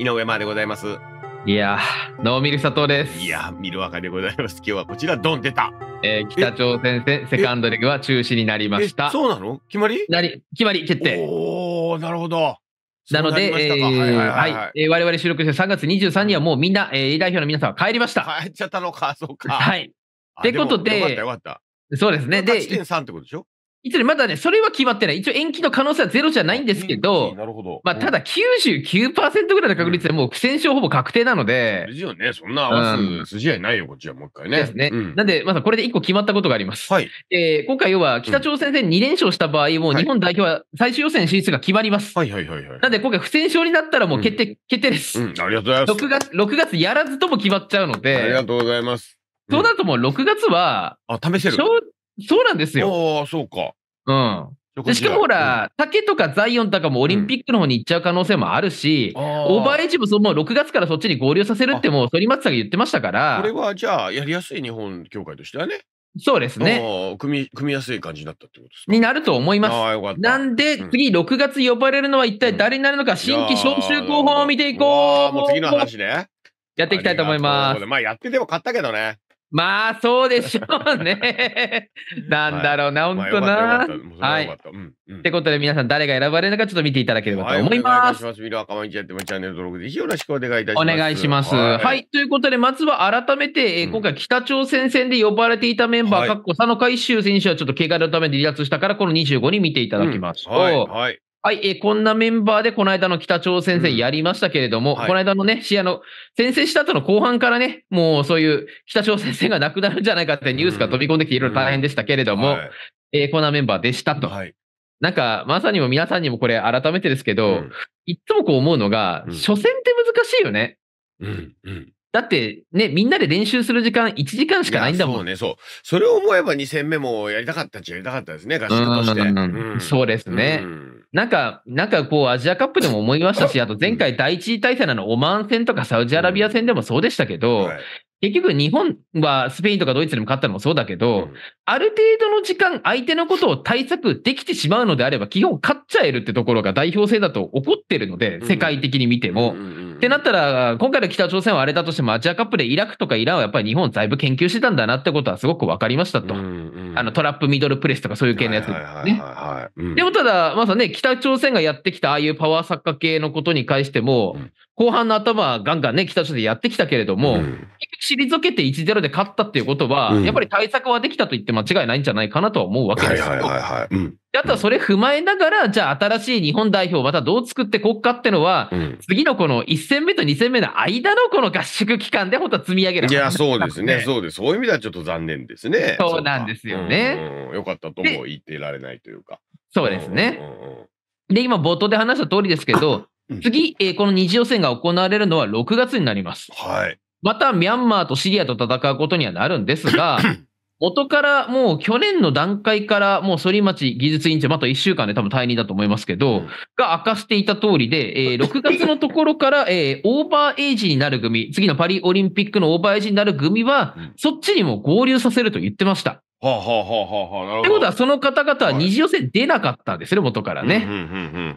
井上真でございます。いやノーミル佐藤です。いや見るわかでございます。今日はこちら、ドン出た。えー、北朝鮮戦セカンドレグは中止になりました。そうなの決まりなり決まり決定。おおなるほど。なので、えれわれ収録して3月23日にはもうみんな、えー、代表の皆さんは帰りました。帰っちゃったのか、そうか。はい。ってことで、そうですね。で、8.3ってことでしょ一応まだね、それは決まってない。一応延期の可能性はゼロじゃないんですけど、なるほど。まあ、ただ99%ぐらいの確率でもう不戦勝ほぼ確定なので。ですよね。そんな合わす筋合いないよ、こっちはもう一回ね。ですね。なんで、まずこれで1個決まったことがあります。はい。えー、今回要は北朝鮮戦2連勝した場合、もう日本代表は最終予選進出が決まります。はいはいはいなんで今回不戦勝になったらもう決定、決定です。うん、ありがとうございます。6月、6月やらずとも決まっちゃうので。ありがとうございます。そうなるともう6月は、あ、試せる。そうなんですよ。ああ、そうか。うん。でしかもほら、竹とかザイオンとかもオリンピックの方に行っちゃう可能性もあるし、うん、オーバーエイジもその6月からそっちに合流させるってもう、反町さんが言ってましたから。これはじゃあ、やりやすい日本協会としてはね。そうですね組み。組みやすい感じになったってことですかになると思います。なんで、うん、次6月呼ばれるのは一体誰になるのか、新規招集候補を見ていこう。うもう次の話ね。やっていきたいと思います。まあ、やってても買ったけどね。まあ、そうでしょうね。なんだろうな、ほん本当な。はい。ってことで、皆さん、誰が選ばれるのか、ちょっと見ていただければと思います。はい、お願いします。ルチャンネル登録ぜひよろしくお願いいたします。お願いします。はい、はい、ということで、まずは改めて、えー、今回、北朝鮮戦で呼ばれていたメンバー、かっこ佐野海舟選手は、ちょっと怪我のために、離脱したから、この25人見ていただきましょう。はい。はい、えー、こんなメンバーでこの間の北朝鮮戦やりましたけれども、うんはい、この間のね、試合の先制した後の後半からね、もうそういう北朝鮮戦がなくなるんじゃないかってニュースが飛び込んできていろいろ大変でしたけれども、うんうんはい、えー、こんなメンバーでしたと。はいなんか、まさにも皆さんにもこれ改めてですけど、うん、いつもこう思うのが、初戦って難しいよね。うん、うん、だってね、みんなで練習する時間1時間しかないんだもん。そうね、そう。それを思えば2戦目もやりたかったっちゃやりたかったですね、合宿として。そうですね。なんか、なんかこう、アジアカップでも思いましたし、あと前回第一次大戦のオマーン戦とかサウジアラビア戦でもそうでしたけど、はい、結局日本はスペインとかドイツにも勝ったのもそうだけど、うん、ある程度の時間相手のことを対策できてしまうのであれば、基本勝っちゃえるってところが代表性だと怒ってるので、世界的に見ても。うん、ってなったら、今回の北朝鮮はあれだとしても、アジアカップでイラクとかイランはやっぱり日本だいぶ研究してたんだなってことはすごく分かりましたと。うんうん、あのトラップミドルプレスとかそういう系のやつででもただ、まさね、北朝鮮がやってきたああいうパワーサッカー系のことに関しても、うん、後半の頭はガンガンね、北朝鮮でやってきたけれども、うん退けて1-0で勝ったっていうことは、うん、やっぱり対策はできたと言って間違いないんじゃないかなとは思うわけですよ。はいはいはいはい。うん、あとはそれ踏まえながら、じゃあ新しい日本代表をまたどう作ってこっかってのは、うん、次のこの1戦目と2戦目の間のこの合宿期間で本当は積み上げる。いや、そうですね。そうです。そういう意味ではちょっと残念ですね。そうなんですよね。よかったとも言っていられないというか。そうですね。で、今冒頭で話した通りですけど、次、えー、この二次予選が行われるのは6月になります。はい。またミャンマーとシリアと戦うことにはなるんですが、元からもう去年の段階からもうソリマチ技術委員長、また1週間で多分退任だと思いますけど、が明かしていた通りで、えー、6月のところから、えー、オーバーエイジになる組、次のパリオリンピックのオーバーエイジになる組は、そっちにも合流させると言ってました。はあ、はあはあはあはなるほど。ってことは、その方々は二次予選出なかったんですね、はい、元からね。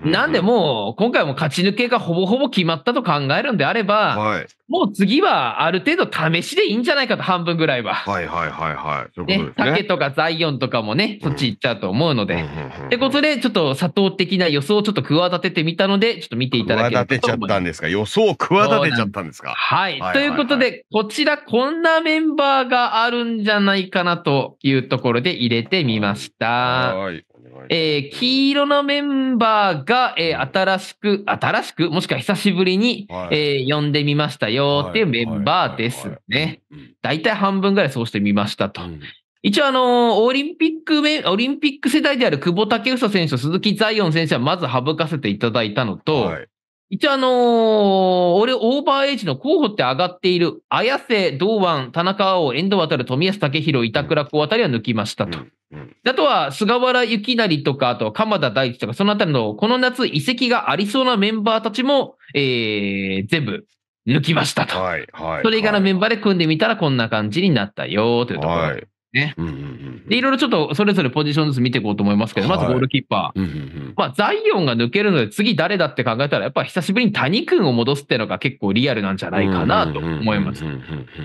なんでもう、今回も勝ち抜けがほぼほぼ決まったと考えるんであれば、はい、もう次はある程度試しでいいんじゃないかと、半分ぐらいは。はいはいはいはい。そういうとね、とかザイオンとかもね、そっち行っちゃうと思うので。ってことで、ちょっと佐藤的な予想をちょっと企ててみたので、ちょっと見ていただければと思います。企てちゃったんですか予想を企てちゃったんですかはい。ということで、こちらこんなメンバーがあるんじゃないかなといういうところで入れてみました。はいえー、黄色のメンバーが、えー、新しく、新しく、もしくは久しぶりに、はい、えー、呼んでみましたよっていうメンバーですね。大体半分ぐらいそうしてみましたと。うん一応、あのー、オリンピックめ、オリンピック世代である久保建英選手と鈴木財音選手はまず省かせていただいたのと、はい、一応あのー、俺、オーバーエイジの候補って上がっている、綾瀬、堂安、田中碧、遠藤航、富安武宏、板倉子あたりは抜きましたと。あとは、菅原幸成とか、あと鎌田大地とか、そのあたりの、この夏移籍がありそうなメンバーたちも、えー、全部抜きましたと。はい、はい。それ以外のメンバーで組んでみたらこんな感じになったよ、というところ。はい。ね。で、いろいろちょっとそれぞれポジションずつ見ていこうと思いますけど、まずゴールキーパー。まあ、ザイオンが抜けるので、次誰だって考えたら、やっぱ久しぶりに谷君を戻すっていうのが結構リアルなんじゃないかなと思います。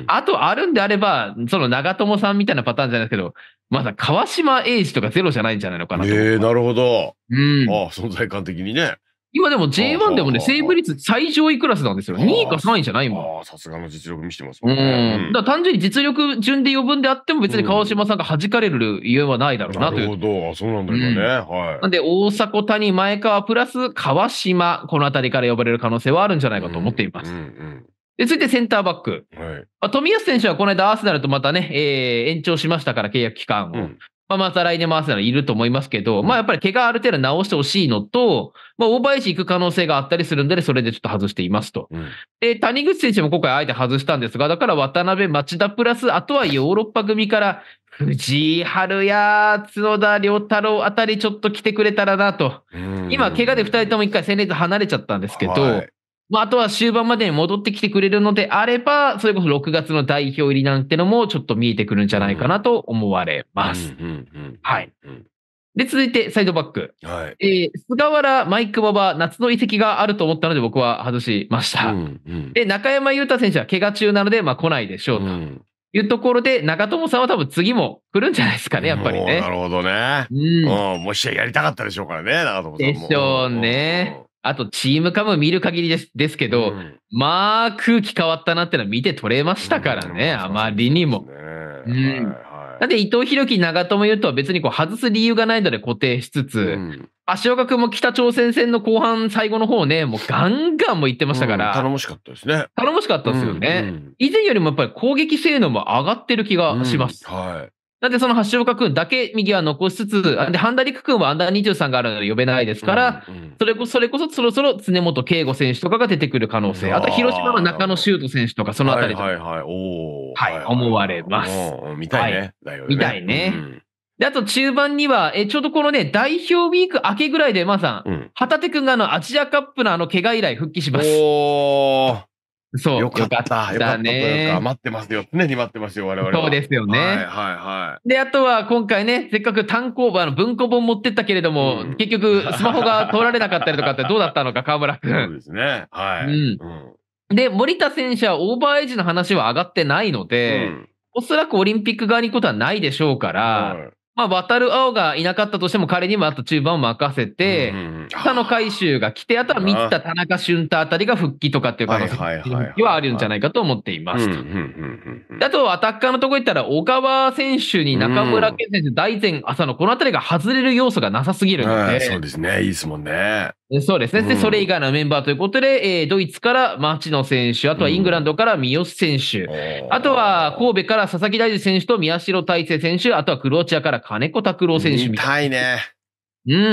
あと、あるんであれば、その長友さんみたいなパターンじゃないですけど、まだ川島英二とかゼロじゃないんじゃないのかなと。ええなるほど。うん。ああ、存在感的にね。今でも J1 でもね、セーブ率最上位クラスなんですよ。2位か3位じゃないもん。さすがの実力見せてますもんね。うん、だ単純に実力順で余分であっても別に川島さんが弾かれる理由はないだろうなという。うん、なるほど、そうなんだよね。うん、はい。なんで、大迫、谷、前川、プラス川島、この辺りから呼ばれる可能性はあるんじゃないかと思っています。うんうんで、続いてセンターバック。はい、まあ、富安選手はこの間アーセナルとまたね、えー、延長しましたから契約期間を。うん、まあ、また来年もアーセナルいると思いますけど、まあ、やっぱり怪我ある程度直してほしいのと、まあ、大林行く可能性があったりするんで、それでちょっと外していますと。うん、で、谷口選手も今回あえて外したんですが、だから渡辺、町田プラス、あとはヨーロッパ組から、藤井春や角田良太郎あたりちょっと来てくれたらなと。今、怪我で2人とも1回戦列離れちゃったんですけど、はいまあ、あとは終盤までに戻ってきてくれるのであれば、それこそ6月の代表入りなんてのもちょっと見えてくるんじゃないかなと思われます。はい。で、続いてサイドバック。はい。えー、菅原、マイク・ババ、夏の移籍があると思ったので僕は外しました。うんうん、で、中山雄太選手は怪我中なので、まあ来ないでしょうと。いうところで、長友さんは多分次も来るんじゃないですかね、やっぱりね。なるほどね。うん。もう試合やりたかったでしょうからね、長友さんも。でしょうね。あと、チームカム見る限りですですけど、うん、まあ、空気変わったなってのは見て取れましたからね、うん、あまりにも。はい、だって伊藤洋樹、長友優とは別にこう外す理由がないので固定しつつ、うん、足岡君も北朝鮮戦の後半最後の方ね、もうガンガンも行ってましたから、うん、頼もしかったですね。頼もしかったですよね、うんうん、以前よりもやっぱり攻撃性能も上がってる気がします。はい。なんでその橋岡君だけ右は残しつつ、で、ハンダリク君はアンダー23があるので呼べないですから、うんうん、それこそ、それこそそろそろ常本慶吾選手とかが出てくる可能性、あと広島の中野修斗選手とか、そのあたりはいはいはい、おはい、思われます。見たいね。はい、見たいね。うんで、あと中盤には、え、ちょうどこのね、代表ウィーク明けぐらいで、まあさん、うん、旗手くんがあの、アジアカップのあの、怪我以来復帰します。おー。そう。よかった。よかったね。待ってますよ。常に待ってますよ、我々は。そうですよね。はいはいはい。で、あとは今回ね、せっかく単行本、の文庫本持ってったけれども、うん、結局スマホが通られなかったりとかってどうだったのか、河村君。そうですね。はい。うん。うん、で、森田選手はオーバーエイジの話は上がってないので、うん、おそらくオリンピック側に行くことはないでしょうから、まあ、渡る青がいなかったとしても、彼にもあと中盤を任せて、う他の回収が来て、あとは三田、田中、俊太あたりが復帰とかっていう可能性はあるんじゃないかと思っています。あと、アタッカーのとこ行ったら、小川選手に中村健選手、大前、浅野、このあたりが外れる要素がなさすぎるので、そうですね、いいですもんね。そうですね。で、うん、それ以外のメンバーということで、えー、ドイツから町野選手、あとはイングランドから三好選手、うん、あとは神戸から佐々木大地選手と宮代大成選手、あとはクロアチアから金子拓郎選手みたいな。たいね。うん。う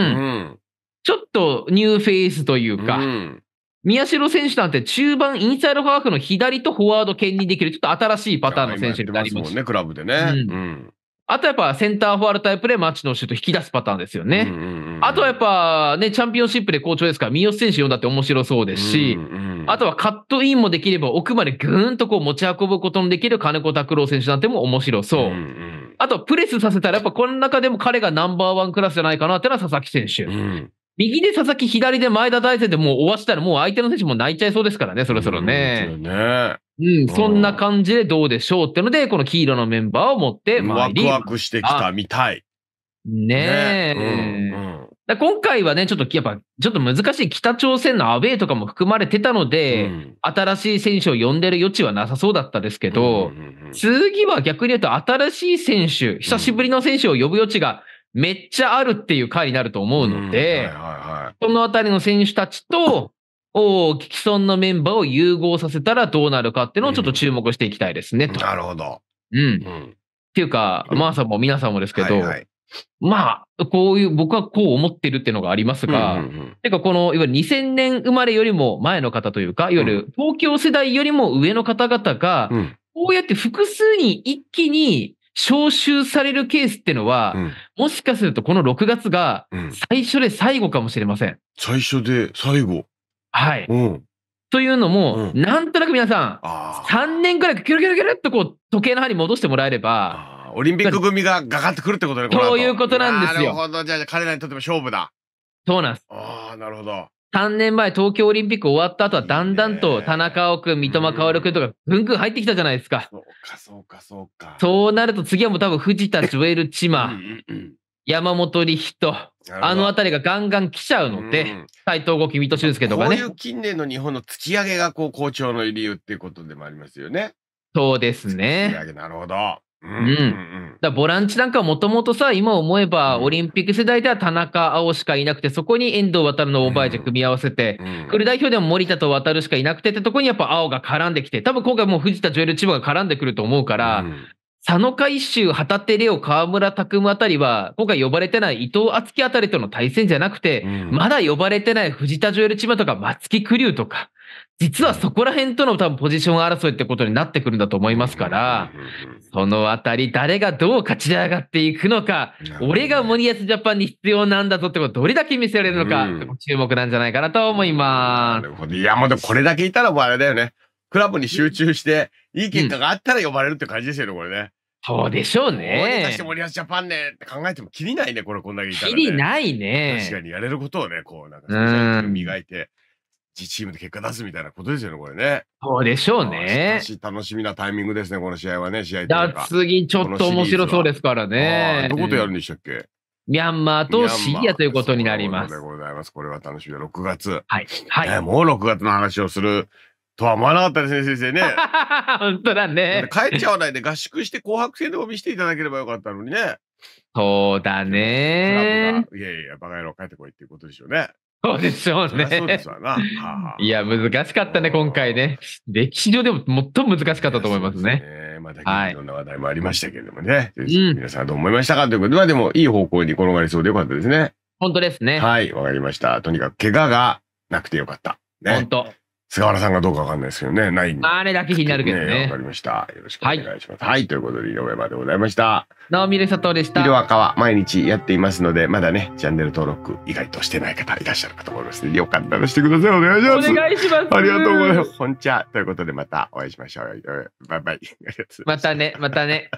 ん、ちょっとニューフェイスというか、宮代選手なんて中盤、インサイドハーフの左とフォワード兼任できる、ちょっと新しいパターンの選手になります。すもんね、クラブでね。うんあとやっぱセンターフォワールタイプでマッチのシュート引き出すパターンですよね。あとはやっぱね、チャンピオンシップで好調ですから、三好選手読んだって面白そうですし、あとはカットインもできれば奥までぐーんとこう持ち運ぶことのできる金子拓郎選手なんても面白そう。うあとプレスさせたらやっぱこの中でも彼がナンバーワンクラスじゃないかなってのは佐々木選手。右で佐々木、左で前田大然でもう終わったらもう相手の選手も泣いちゃいそうですからね、そろそろね。ううん、そんな感じでどうでしょうってので、この黄色のメンバーを持ってワクワクしてきたみたい。ねえ。ねうんうんだ今回はね、ちょっとやっぱ、ちょっと難しい北朝鮮のアウェーとかも含まれてたので、うん、新しい選手を呼んでる余地はなさそうだったですけど、うんうんうん、次は逆に言うと、新しい選手、久しぶりの選手を呼ぶ余地がめっちゃあるっていう回になると思うので、うんはいはいはい、そのあたりの選手たちと、を、既存のメンバーを融合させたらどうなるかっていうのをちょっと注目していきたいですね、と。なるほど。うん。っていうか、まあさんも皆さんもですけど、はいはい、まあ、こういう、僕はこう思ってるっていうのがありますが、うんうんうん、てかこの、いわゆる2000年生まれよりも前の方というか、いわゆる東京世代よりも上の方々が、こうやって複数に一気に招集されるケースってのは、うん、もしかするとこの6月が最初で最後かもしれません。最初で最後。はい。うん、というのも、うん、なんとなく皆さん、3年くらいキュルキュルキュルっとこう時計の針戻してもらえれば、オリンピック組がガガッとくるってことね、そういうことなんですよ。なるほど。じゃあ彼らにとっても勝負だ。そうなんです。ああ、なるほど。3年前、東京オリンピック終わった後は、だんだんと田中碧君、三笘薫君とか、ぐんぐん入ってきたじゃないですか。そうか、そうか、そうか。そうなると、次はもう多分、藤田、ジョエル、チマ、山本理人、あの辺りがガンガン来ちゃうので、斎、う藤豪君、水戸俊介とかね。こういう近年の日本の突き上げがこう好調の理由っていうことでもありますよね。そうですね。なるほど。うん、うん、だボランチなんかもともとさ、今思えば、オリンピック世代では田中碧しかいなくて、そこに遠藤航のオーバージェ組み合わせて、フル代表でも森田と渡るしかいなくてってとこにやっぱ碧が絡んできて、多分今回もう藤田ジョエル・千葉が絡んでくると思うから、佐野海舟、旗手レオ、河村拓夢あたりは、今回呼ばれてない伊藤敦樹あたりとの対戦じゃなくて、うん、まだ呼ばれてない藤田ジョエル千葉とか松木玖生とか、実はそこら辺との多分ポジション争いってことになってくるんだと思いますから、そのあたり誰がどう勝ち上がっていくのか、俺が森保ジャパンに必要なんだぞってことどれだけ見せられるのか、注目なんじゃないかなと思います。いや、もうこれだけいたらもうあれだよね。クラブに集中して、いい結果があったら呼ばれるって感じですよね、これね。そうでしょうね。どうして森保ジャパンねって考えても、きりないね、これ、こんだけいたら、ね。きりないね。確かにやれることをね、こう、なんか、磨いて、チームで結果出すみたいなことですよね、これね。そうでしょうね。し楽しみなタイミングですね、この試合はね、試合といか。次、ちょっと面白そうですからね。どことやるんでしたっけミャンマーとシリアということになります。でございます。これは楽しみだ。6月。はい。はい、もう6月の話をするとは思わなかったですね、先生ね。本当だね。だ帰っちゃわないで合宿して紅白戦でも見せていただければよかったのにね。そうだね。いやいや、バカ野郎帰ってこいっていうことでしょうね。そうでしょうね。そうですわな。はあ、いや、難しかったね、今回ね。歴史上でも最も難しかったと思いますね。すねまたいろんな話題もありましたけれどもね。はい、皆さんどう思いましたかということで、まあでもいい方向に転がりそうでよかったですね。本当ですね。はい、わかりました。とにかく怪我がなくてよかった。ね、本当。菅原さんがどうかわかんないですけどね、ない。あれだけ気になるけどね。わ、ね、かりました。よろしくお願いします。はい、はい、ということで、井上までございました。直美佐藤でした。色は毎日やっていますので、まだね、チャンネル登録、意外としてない方いらっしゃるかと思いますので、よかったらしてください。お願いします。お願いします。ありがとうございます。本茶。ということで、またお会いしましょう。バイバイ。またね、またね。